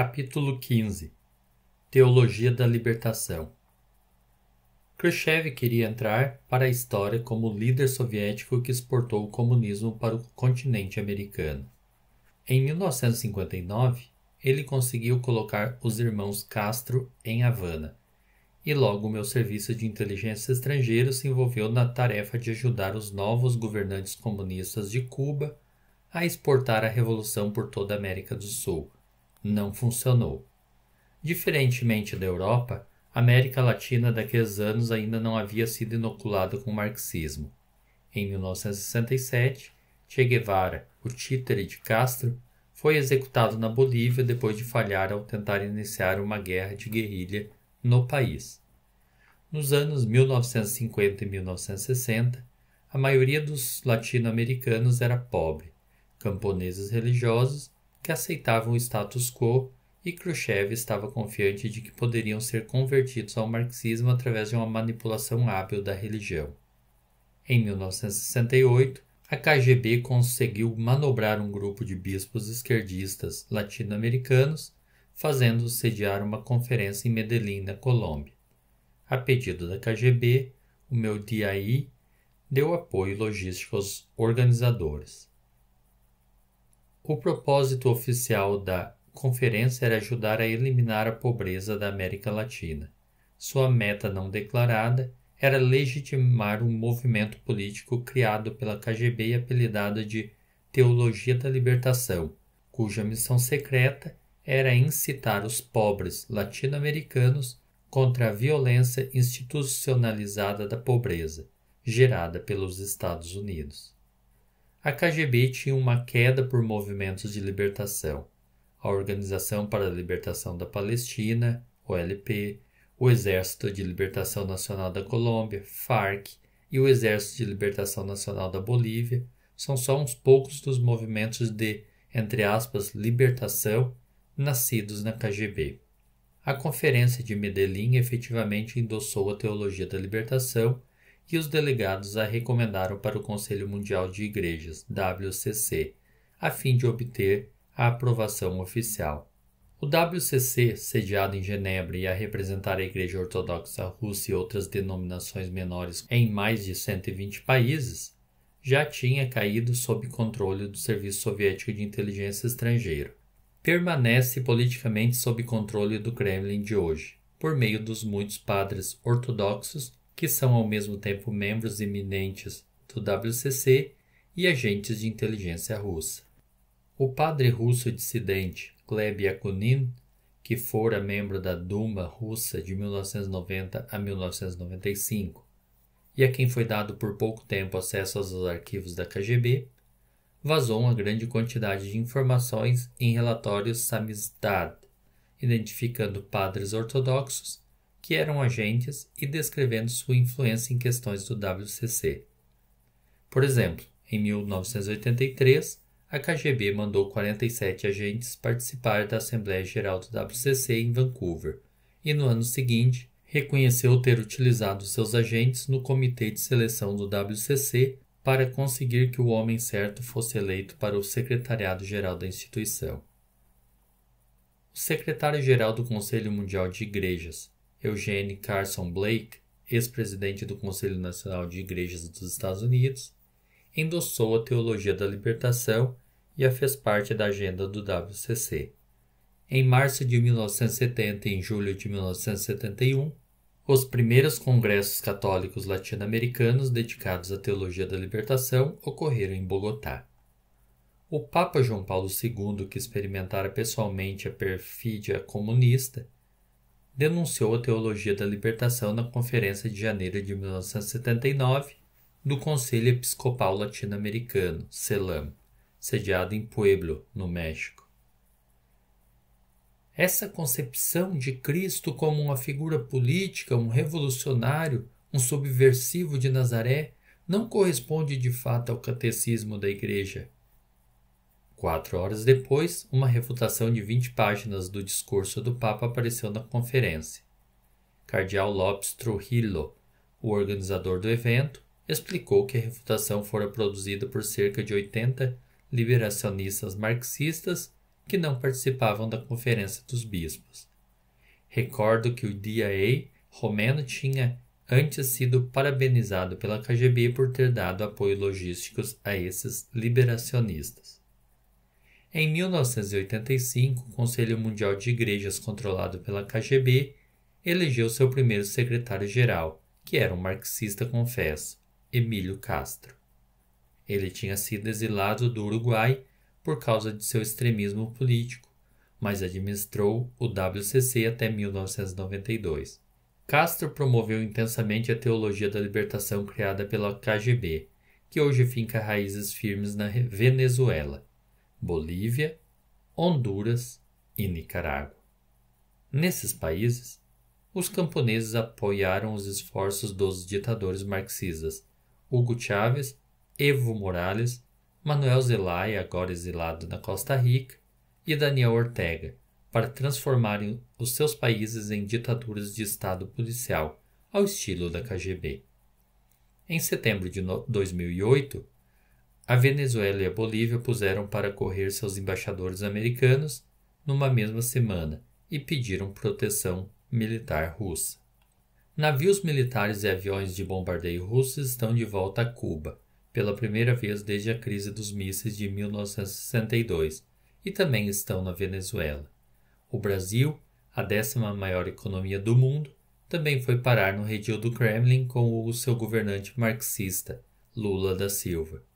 Capítulo 15 Teologia da Libertação Khrushchev queria entrar para a história como o líder soviético que exportou o comunismo para o continente americano. Em 1959, ele conseguiu colocar os irmãos Castro em Havana, e logo o meu serviço de inteligência estrangeiro se envolveu na tarefa de ajudar os novos governantes comunistas de Cuba a exportar a revolução por toda a América do Sul não funcionou. Diferentemente da Europa, a América Latina daqueles anos ainda não havia sido inoculada com o marxismo. Em 1967, Che Guevara, o títere de Castro, foi executado na Bolívia depois de falhar ao tentar iniciar uma guerra de guerrilha no país. Nos anos 1950 e 1960, a maioria dos latino-americanos era pobre, camponeses religiosos que aceitavam o status quo e Khrushchev estava confiante de que poderiam ser convertidos ao marxismo através de uma manipulação hábil da religião. Em 1968, a KGB conseguiu manobrar um grupo de bispos esquerdistas latino-americanos, fazendo-os sediar uma conferência em Medellín, na Colômbia. A pedido da KGB, o meu DIAI deu apoio logístico aos organizadores. O propósito oficial da conferência era ajudar a eliminar a pobreza da América Latina. Sua meta não declarada era legitimar um movimento político criado pela KGB e de Teologia da Libertação, cuja missão secreta era incitar os pobres latino-americanos contra a violência institucionalizada da pobreza gerada pelos Estados Unidos. A KGB tinha uma queda por movimentos de libertação. A Organização para a Libertação da Palestina, OLP, o Exército de Libertação Nacional da Colômbia, FARC, e o Exército de Libertação Nacional da Bolívia são só uns poucos dos movimentos de, entre aspas, libertação nascidos na KGB. A Conferência de Medellín efetivamente endossou a teologia da libertação que os delegados a recomendaram para o Conselho Mundial de Igrejas, WCC, a fim de obter a aprovação oficial. O WCC, sediado em Genebra e a representar a Igreja Ortodoxa Russa e outras denominações menores em mais de 120 países, já tinha caído sob controle do Serviço Soviético de Inteligência Estrangeiro. Permanece politicamente sob controle do Kremlin de hoje, por meio dos muitos padres ortodoxos que são ao mesmo tempo membros eminentes do WCC e agentes de inteligência russa. O padre russo dissidente Gleb Yakunin, que fora membro da Duma russa de 1990 a 1995 e a quem foi dado por pouco tempo acesso aos arquivos da KGB, vazou uma grande quantidade de informações em relatórios Samizdat, identificando padres ortodoxos que eram agentes e descrevendo sua influência em questões do WCC. Por exemplo, em 1983, a KGB mandou 47 agentes participar da Assembleia Geral do WCC em Vancouver e, no ano seguinte, reconheceu ter utilizado seus agentes no Comitê de Seleção do WCC para conseguir que o homem certo fosse eleito para o secretariado-geral da instituição. O secretário-geral do Conselho Mundial de Igrejas, Eugene Carson Blake, ex-presidente do Conselho Nacional de Igrejas dos Estados Unidos, endossou a teologia da libertação e a fez parte da agenda do WCC. Em março de 1970 e em julho de 1971, os primeiros congressos católicos latino-americanos dedicados à teologia da libertação ocorreram em Bogotá. O Papa João Paulo II, que experimentara pessoalmente a perfídia comunista, denunciou a teologia da libertação na Conferência de Janeiro de 1979 do Conselho Episcopal Latino-Americano, CELAM, sediado em Pueblo, no México. Essa concepção de Cristo como uma figura política, um revolucionário, um subversivo de Nazaré, não corresponde de fato ao catecismo da Igreja. Quatro horas depois, uma refutação de 20 páginas do discurso do Papa apareceu na conferência. Cardeal Lopes Trujillo, o organizador do evento, explicou que a refutação fora produzida por cerca de 80 liberacionistas marxistas que não participavam da Conferência dos Bispos. Recordo que o DIA romeno tinha antes sido parabenizado pela KGB por ter dado apoio logísticos a esses liberacionistas. Em 1985, o Conselho Mundial de Igrejas, controlado pela KGB, elegeu seu primeiro secretário-geral, que era um marxista confesso, Emílio Castro. Ele tinha sido exilado do Uruguai por causa de seu extremismo político, mas administrou o WCC até 1992. Castro promoveu intensamente a teologia da libertação criada pela KGB, que hoje finca raízes firmes na Venezuela Bolívia, Honduras e Nicarágua. Nesses países, os camponeses apoiaram os esforços dos ditadores marxistas Hugo Chávez, Evo Morales, Manuel Zelaya, agora exilado na Costa Rica, e Daniel Ortega, para transformarem os seus países em ditaduras de Estado policial, ao estilo da KGB. Em setembro de 2008, a Venezuela e a Bolívia puseram para correr seus embaixadores americanos numa mesma semana e pediram proteção militar russa. Navios militares e aviões de bombardeio russos estão de volta a Cuba, pela primeira vez desde a crise dos mísseis de 1962, e também estão na Venezuela. O Brasil, a décima maior economia do mundo, também foi parar no redil do Kremlin com o seu governante marxista, Lula da Silva.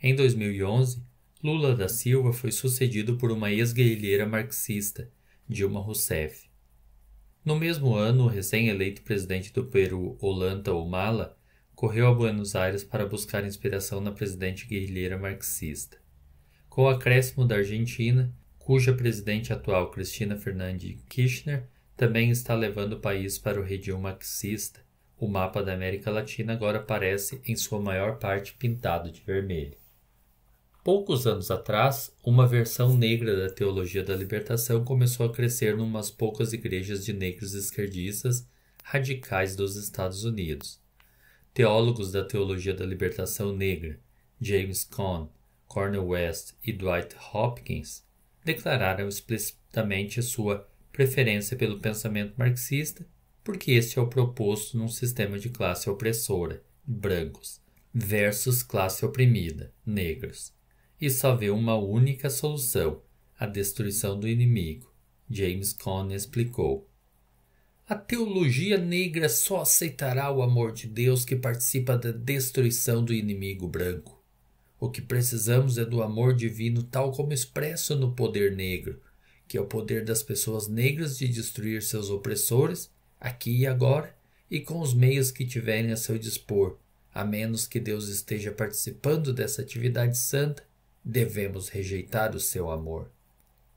Em 2011, Lula da Silva foi sucedido por uma ex-guerrilheira marxista, Dilma Rousseff. No mesmo ano, o recém-eleito presidente do Peru, Ollanta Humala, correu a Buenos Aires para buscar inspiração na presidente guerrilheira marxista. Com o acréscimo da Argentina, cuja presidente atual, Cristina Fernandes Kirchner, também está levando o país para o redil marxista, o mapa da América Latina agora parece, em sua maior parte, pintado de vermelho. Poucos anos atrás, uma versão negra da teologia da libertação começou a crescer em umas poucas igrejas de negros esquerdistas radicais dos Estados Unidos. Teólogos da teologia da libertação negra, James Cone, Cornel West e Dwight Hopkins, declararam explicitamente sua preferência pelo pensamento marxista, porque este é o proposto num sistema de classe opressora, brancos, versus classe oprimida, negros e só vê uma única solução: a destruição do inimigo. James Cone explicou. A teologia negra só aceitará o amor de Deus que participa da destruição do inimigo branco. O que precisamos é do amor divino, tal como expresso no poder negro, que é o poder das pessoas negras de destruir seus opressores, aqui e agora, e com os meios que tiverem a seu dispor, a menos que Deus esteja participando dessa atividade santa devemos rejeitar o seu amor.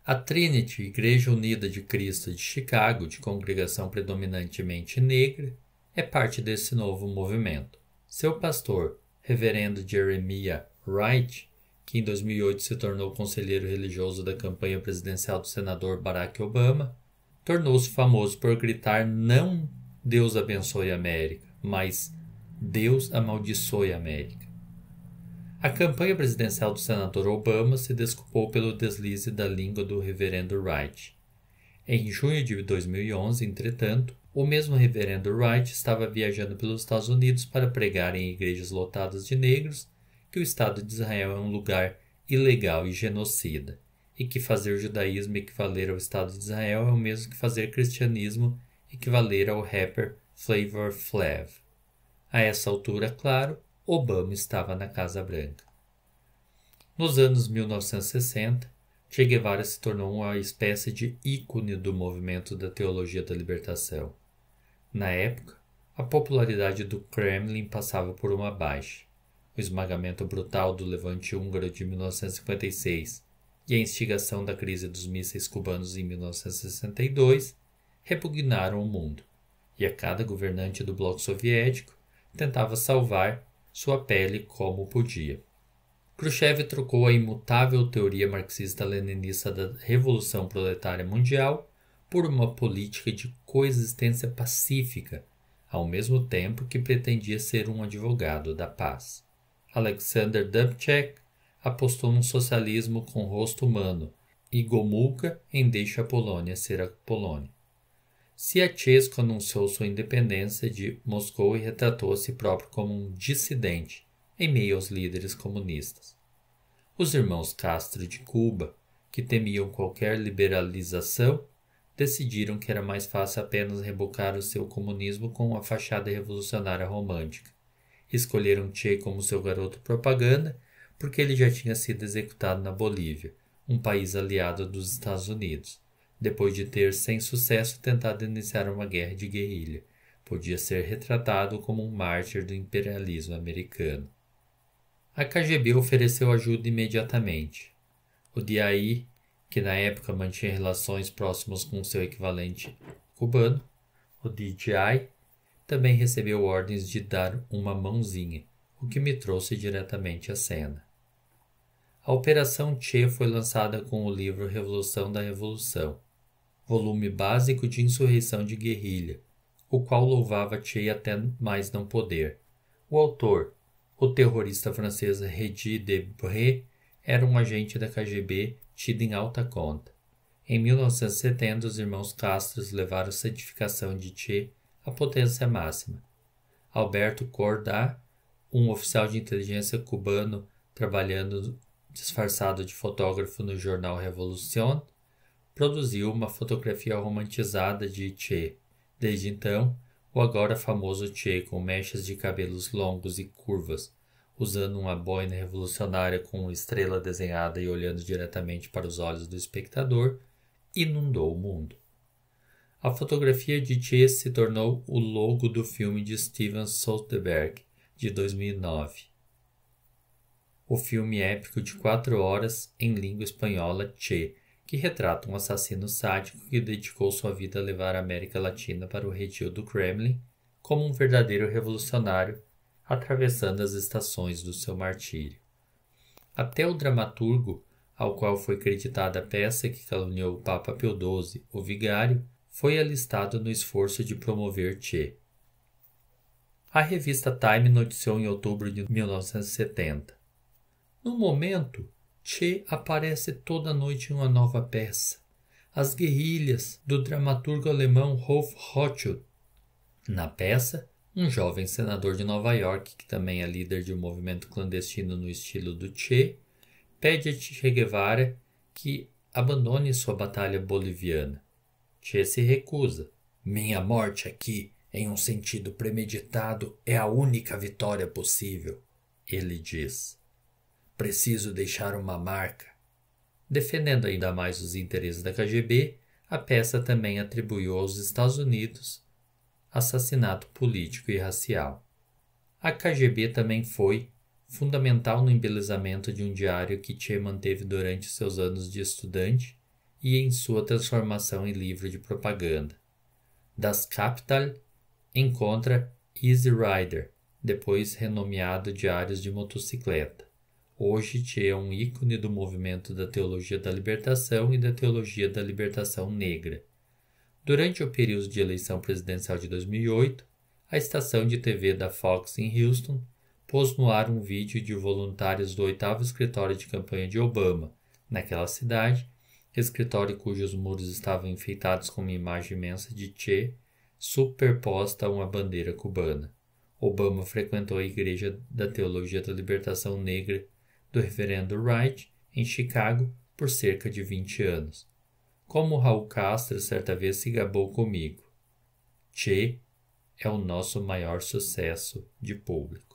A Trinity, Igreja Unida de Cristo de Chicago, de congregação predominantemente negra, é parte desse novo movimento. Seu pastor, Reverendo Jeremiah Wright, que em 2008 se tornou conselheiro religioso da campanha presidencial do senador Barack Obama, tornou-se famoso por gritar não Deus abençoe a América, mas Deus amaldiçoe a América. A campanha presidencial do senador Obama se desculpou pelo deslize da língua do reverendo Wright. Em junho de 2011, entretanto, o mesmo reverendo Wright estava viajando pelos Estados Unidos para pregar em igrejas lotadas de negros que o Estado de Israel é um lugar ilegal e genocida, e que fazer o judaísmo equivaler ao Estado de Israel é o mesmo que fazer cristianismo equivaler ao rapper Flavor Flav. A essa altura, claro, Obama estava na Casa Branca. Nos anos 1960, Che Guevara se tornou uma espécie de ícone do movimento da teologia da libertação. Na época, a popularidade do Kremlin passava por uma baixa. O esmagamento brutal do levante húngaro de 1956 e a instigação da crise dos mísseis cubanos em 1962 repugnaram o mundo, e a cada governante do bloco soviético tentava salvar sua pele como podia. Khrushchev trocou a imutável teoria marxista-leninista da Revolução Proletária Mundial por uma política de coexistência pacífica, ao mesmo tempo que pretendia ser um advogado da paz. Alexander Dubček apostou num socialismo com rosto humano e Gomulka em deixa a Polônia ser a Polônia. Siatchesco anunciou sua independência de Moscou e retratou a si próprio como um dissidente em meio aos líderes comunistas. Os irmãos Castro de Cuba, que temiam qualquer liberalização, decidiram que era mais fácil apenas rebocar o seu comunismo com a fachada revolucionária romântica. Escolheram Che como seu garoto propaganda porque ele já tinha sido executado na Bolívia, um país aliado dos Estados Unidos depois de ter, sem sucesso, tentado iniciar uma guerra de guerrilha. Podia ser retratado como um mártir do imperialismo americano. A KGB ofereceu ajuda imediatamente. O DAI, que na época mantinha relações próximas com seu equivalente cubano, o DJI, também recebeu ordens de dar uma mãozinha, o que me trouxe diretamente à cena. A Operação Che foi lançada com o livro Revolução da Revolução, volume básico de Insurreição de Guerrilha, o qual louvava Che até mais não poder. O autor, o terrorista francês Redi Bré, era um agente da KGB tido em alta conta. Em 1970, os irmãos Castros levaram a certificação de Che à potência máxima. Alberto Cordá, um oficial de inteligência cubano trabalhando disfarçado de fotógrafo no jornal Revolución, produziu uma fotografia romantizada de Che. Desde então, o agora famoso Che com mechas de cabelos longos e curvas, usando uma boina revolucionária com uma estrela desenhada e olhando diretamente para os olhos do espectador, inundou o mundo. A fotografia de Che se tornou o logo do filme de Steven Soderbergh, de 2009. O filme épico de quatro horas, em língua espanhola, Che, que retrata um assassino sádico que dedicou sua vida a levar a América Latina para o redil do Kremlin como um verdadeiro revolucionário, atravessando as estações do seu martírio. Até o dramaturgo, ao qual foi creditada a peça que caluniou o Papa Pio XII, o Vigário, foi alistado no esforço de promover Che. A revista Time noticiou em outubro de 1970. No momento, Che aparece toda noite em uma nova peça, As Guerrilhas, do dramaturgo alemão Rolf Rothschild. Na peça, um jovem senador de Nova York, que também é líder de um movimento clandestino no estilo do Che, pede a Che Guevara que abandone sua batalha boliviana. Che se recusa. Minha morte aqui, em um sentido premeditado, é a única vitória possível, ele diz. Preciso deixar uma marca. Defendendo ainda mais os interesses da KGB, a peça também atribuiu aos Estados Unidos assassinato político e racial. A KGB também foi fundamental no embelezamento de um diário que Che manteve durante seus anos de estudante e em sua transformação em livro de propaganda. Das Capital encontra Easy Rider, depois renomeado Diários de Motocicleta. Hoje, Che é um ícone do movimento da teologia da libertação e da teologia da libertação negra. Durante o período de eleição presidencial de 2008, a estação de TV da Fox em Houston pôs no ar um vídeo de voluntários do oitavo escritório de campanha de Obama, naquela cidade, escritório cujos muros estavam enfeitados com uma imagem imensa de Che superposta a uma bandeira cubana. Obama frequentou a Igreja da Teologia da Libertação Negra do reverendo Wright em Chicago por cerca de 20 anos. Como Raul Castro certa vez se gabou comigo, Che é o nosso maior sucesso de público.